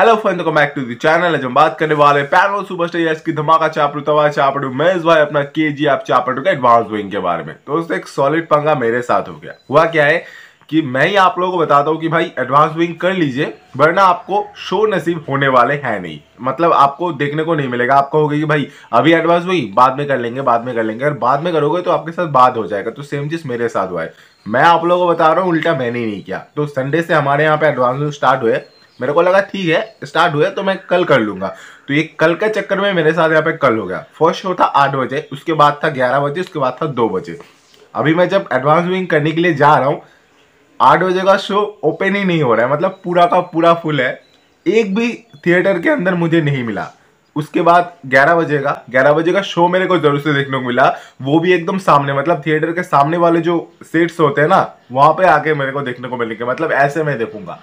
hello friends welcome back to the channel आज हम बात करने वाले पैनल सुपरस्टार यश की धमाका चापड़ू तवा चापड़ू महेश भाई अपना के आप चापड़ू का एडवांस विंग के बारे में तो उससे एक सॉलिड पंगा मेरे साथ हो गया हुआ क्या है कि मैं ही आप लोगों को बताता हूँ कि भाई एडवांस विंग कर लीजिए वरना आपको शो नसीब होने वाले हैं नहीं मतलब आपको देखने को नहीं मिलेगा आपको कहोगे कि भाई अभी एडवांस विंग बाद में कर लेंगे बाद में कर लेंगे अगर बाद में करोगे तो आपके साथ बाद हो जाएगा तो सेम चीज मेरे साथ हुआ है मैं आप लोगों को बता रहा हूँ उल्टा मैंने ही नहीं किया तो संडे से हमारे यहाँ पे एडवांस विंग स्टार्ट हुए मेरे को लगा ठीक है स्टार्ट हुए तो मैं कल कर लूंगा तो ये कल के चक्कर में मेरे साथ यहाँ पे कल हो गया फर्स्ट शो था आठ बजे उसके बाद था ग्यारह बजे उसके बाद था दो बजे अभी मैं जब एडवांस विंग करने के लिए जा रहा हूँ आठ बजे का शो ओपन ही नहीं हो रहा है मतलब पूरा का पूरा फुल है एक भी थिएटर के अंदर मुझे नहीं मिला उसके बाद 11 बजे का 11 बजे का शो मेरे को जरूर से देखने को मिला वो भी एकदम सामने मतलब थिएटर के सामने वाले जो सीट्स होते हैं ना वहाँ पे आके मेरे को देखने को मिलेंगे मतलब ऐसे मैं देखूंगा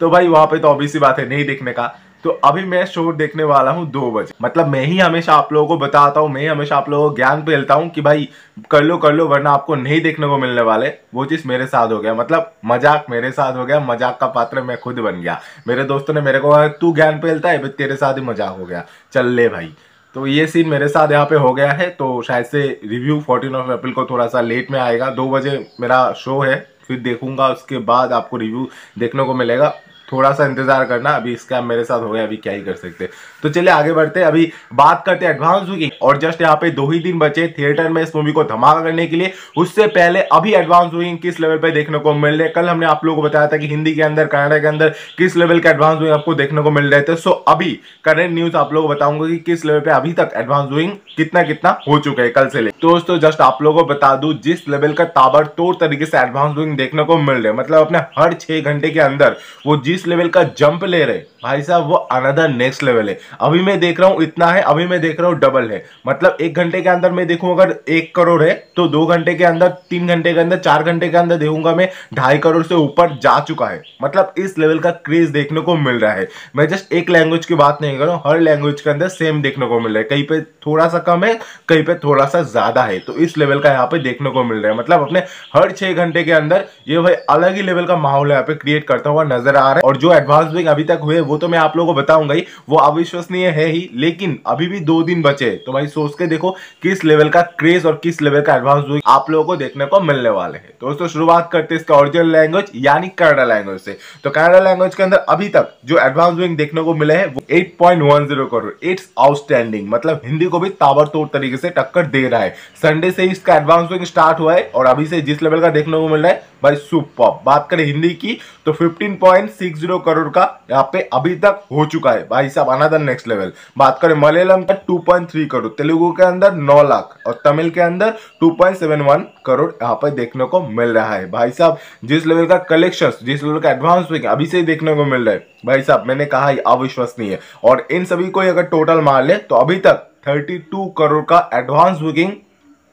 तो भाई वहां पे तो सी बात है नहीं देखने का तो अभी मैं शो देखने वाला हूँ दो बजे मतलब मैं ही हमेशा आप लोगों को बताता हूँ मैं ही हमेशा आप लोगों को ज्ञान फैलता हूँ कि भाई कर लो कर लो वरना आपको नहीं देखने को मिलने वाले वो चीज़ मेरे साथ हो गया मतलब मजाक मेरे साथ हो गया मजाक का पात्र मैं खुद बन गया मेरे दोस्तों ने मेरे को कहा तू ज्ञान फैलता है तेरे साथ ही मजाक हो गया चल ले भाई तो ये सीन मेरे साथ यहाँ पे हो गया है तो शायद से रिव्यू फोर्टीन ऑफ अप्रैल को थोड़ा सा लेट में आएगा दो बजे मेरा शो है फिर देखूंगा उसके बाद आपको रिव्यू देखने को मिलेगा थोड़ा सा इंतजार करना अभी इसका मेरे साथ हो गया अभी क्या ही कर सकते तो चलिए आगे बढ़ते हैं अभी बात करते हैं एडवांस बुकिंग और जस्ट यहाँ पे दो ही दिन बचे थिएटर में इस मूवी को धमाका करने के लिए उससे पहले अभी एडवांस बुकिंग किस लेवल पे देखने को मिल रही है कल हमने आप लोगों को बताया था कि हिंदी के अंदर कनाडा के अंदर किस लेवल का एडवांस बुकिंग आपको देखने को मिल रहे थे सो अभी करेंट न्यूज आप लोगों को बताऊंगा कि किस लेवल पे अभी तक एडवांस बुकिंग कितना कितना हो चुका है कल से ले तो दोस्तों जस्ट आप लोगों को बता दू जिस लेवल का ताबड़ तरीके से एडवांस बुकिंग देखने को मिल रहा है मतलब अपने हर छह घंटे के अंदर वो जिस लेवल का जंप ले रहे भाई साहब वो अनदर नेक्स्ट लेवल है अभी मैं देख रहा हूँ इतना है अभी मैं देख रहा हूँ डबल है मतलब एक घंटे के अंदर मैं देखूँ अगर एक करोड़ है तो दो घंटे के अंदर तीन घंटे के अंदर चार घंटे के अंदर देखूंगा मैं ढाई करोड़ से ऊपर जा चुका है मतलब इस लेवल का क्रेज देखने को मिल रहा है मैं जस्ट एक लैंग्वेज की बात नहीं कर रहा हूँ हर लैंग्वेज के अंदर सेम देखने को मिल रहा है कहीं पे थोड़ा सा कम है कहीं पे थोड़ा सा ज्यादा है तो इस लेवल का यहाँ पे देखने को मिल रहा है मतलब अपने हर छः घंटे के अंदर ये भाई अलग ही लेवल का माहौल यहाँ पे क्रिएट करता हुआ नजर आ रहा है और जो एडवांस बिंग अभी तक हुए वो वो तो मैं आप लोगों को बताऊंगा ही वो अविश्वसनीय है ही लेकिन अभी भी दो दिन बचे तो भाई सोच के देखो किस लेवल का क्रेज और किस लेवल का एडवांस आप लोगों को देखने को मिलने वाले हैं तो दोस्तों शुरुआत करते इसका ओरिजिनल लैंग्वेज यानी कनाडा लैंग्वेज से तो कनाडा लैंग्वेज के अंदर अभी तक जो एडवांस विंग देखने को मिले हैं वो 8.10 करोड़ इट्स आउटस्टैंडिंग मतलब हिंदी को भी ताबड़तोड़ तरीके से टक्कर दे रहा है संडे से इसका एडवांस विंग स्टार्ट हुआ है और अभी से जिस लेवल का देखने को मिल रहा है भाई सुपर बात करें हिंदी की तो 15.60 करोड़ का यहाँ पे अब अभी तक हो चुका है भाई साहब अनादर नेक्स्ट लेवल बात करें मलयालम का 2.3 करोड़ तेलुगु के अंदर 9 लाख और तमिल के अंदर 2.71 करोड़ यहाँ पर देखने को मिल रहा है भाई साहब जिस लेवल का कलेक्शन जिस लेवल का एडवांस बुकिंग अभी से देखने को मिल रहा है भाई साहब मैंने कहा अविश्वसनीय है और इन सभी को अगर टोटल मार ले तो अभी तक 32 करोड़ का एडवांस बुकिंग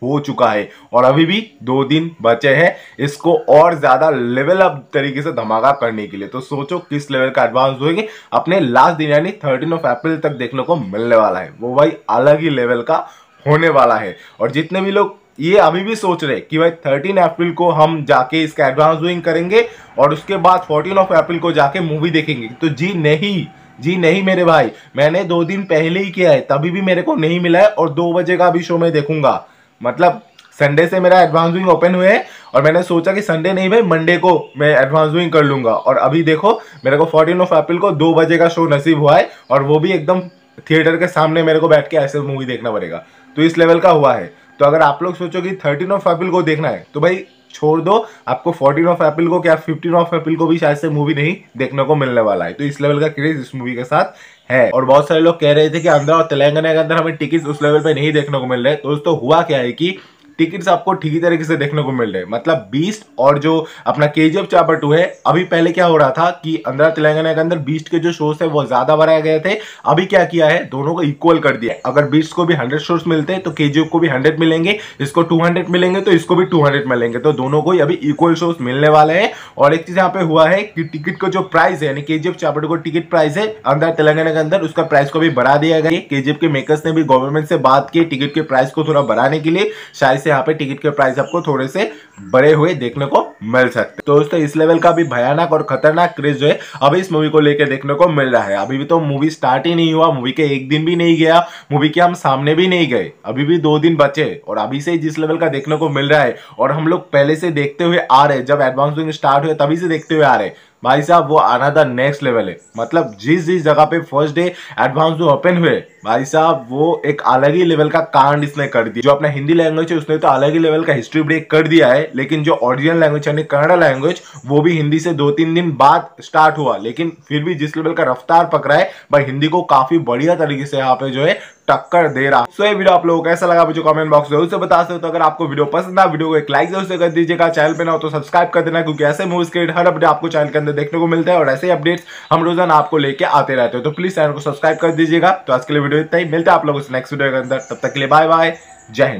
हो चुका है और अभी भी दो दिन बचे हैं इसको और ज़्यादा लेवल अप तरीके से धमाका करने के लिए तो सोचो किस लेवल का एडवांस होगी अपने लास्ट दिन यानी थर्टीन ऑफ अप्रैल तक देखने को मिलने वाला है वो भाई अलग ही लेवल का होने वाला है और जितने भी लोग ये अभी भी सोच रहे कि भाई थर्टीन अप्रैल को हम जाके इसका एडवांस डूइंग करेंगे और उसके बाद फोर्टीन ऑफ अप्रैल को जाके मूवी देखेंगे तो जी नहीं जी नहीं मेरे भाई मैंने दो दिन पहले ही किया है तभी भी मेरे को नहीं मिला है और दो बजे का भी शो मैं देखूंगा मतलब संडे से मेरा एडवांस विंग ओपन हुए है और मैंने सोचा कि संडे नहीं भाई मंडे को मैं एडवांस विंग कर लूंगा और अभी देखो मेरे को फोर्टीन ऑफ अप्रैल को दो बजे का शो नसीब हुआ है और वो भी एकदम थिएटर के सामने मेरे को बैठ के ऐसे मूवी देखना पड़ेगा तो इस लेवल का हुआ है तो अगर आप लोग सोचो कि थर्टीन ऑफ अप्रैल को देखना है तो भाई छोड़ दो आपको फोर्टीन ऑफ अप्रैल को क्या फिफ्टीन ऑफ अप्रैल को भी शायद से मूवी नहीं देखने को मिलने वाला है तो इस लेवल का क्रेज इस मूवी के साथ है और बहुत सारे लोग कह रहे थे कि आंध्र और तेलंगाना के अंदर हमें टिकट उस लेवल पे नहीं देखने को मिल रहे तो दोस्तों हुआ क्या है कि टिकट्स आपको ठीक तरीके से देखने को मिल रहे हैं मतलब बीस्ट और जो अपना के जी एफ है अभी पहले क्या हो रहा था कि आंध्रा तेलंगाना के अंदर बीस्ट के जो शोज है वो ज्यादा बनाए गए थे अभी क्या किया है दोनों को इक्वल कर दिया अगर बीस्ट को भी हंड्रेड शोज मिलते हैं तो के को भी हंड्रेड मिलेंगे इसको टू मिलेंगे तो इसको भी टू मिलेंगे तो दोनों को अभी इक्वल शोज मिलने वाले हैं और एक चीज यहाँ पे हुआ है कि टिकट का जो प्राइस है यानी के जी चापर को टिकट प्राइस है अंदर तेलंगाना के अंदर उसका प्राइस को भी बढ़ा दिया गया है के के मेकर्स ने भी गवर्नमेंट से बात की टिकट के प्राइस को थोड़ा बढ़ाने के लिए शायद से यहाँ पे टिकट के प्राइस आपको थोड़े से बड़े हुए देखने को मिल सकते हैं दोस्तों इस लेवल का भी भयानक और खतरनाक क्रेज जो है अभी इस मूवी को लेकर देखने को मिल रहा है अभी भी तो मूवी स्टार्ट ही नहीं हुआ मूवी के एक दिन भी नहीं गया मूवी के हम सामने भी नहीं गए अभी भी दो दिन बचे और अभी से जिस लेवल का देखने को मिल रहा है और हम लोग पहले से देखते हुए आ रहे जब एडवांस स्टार्ट हुए तभी से देखते हुए आ रहे भाई साहब वो आना था नेक्स्ट लेवल है मतलब जिस जिस जगह पे फर्स्ट डे एडवांस जो ओपन हुए भाई साहब वो एक अलग ही लेवल का कांड इसने कर दिया जो अपना हिंदी लैंग्वेज है उसने तो अलग ही लेवल का हिस्ट्री ब्रेक कर दिया है लेकिन जो ओरिजिनल लैंग्वेज यानी कन्नड़ा लैंग्वेज वो भी हिंदी से दो तीन दिन बाद स्टार्ट हुआ लेकिन फिर भी जिस लेवल का रफ्तार पकड़ा है भाई हिंदी को काफी बढ़िया तरीके से यहाँ पे जो है टक्कर दे रहा सो ये वीडियो आप लोगों को कैसा लगा मुझे कमेंट बॉक्स जरूर से बता सकते हो तो अगर आपको वीडियो पसंद आया वीडियो को एक लाइक जरूर से कर दीजिएगा चैनल पे ना हो तो सब्सक्राइब कर देना क्योंकि ऐसे मूवीज के हर अपडेट आपको चैनल के अंदर देखने को मिलता है और ऐसे अपडेट हम रोजाना आपको लेके आते रहते हो तो प्लीज चैनल को सब्सक्राइब कर दीजिएगा तो आज के लिए वीडियो इतना ही मिलता है आप लोगों से नेक्स्ट वीडियो के अंदर तब तक के लिए बाय बाय जय हिंद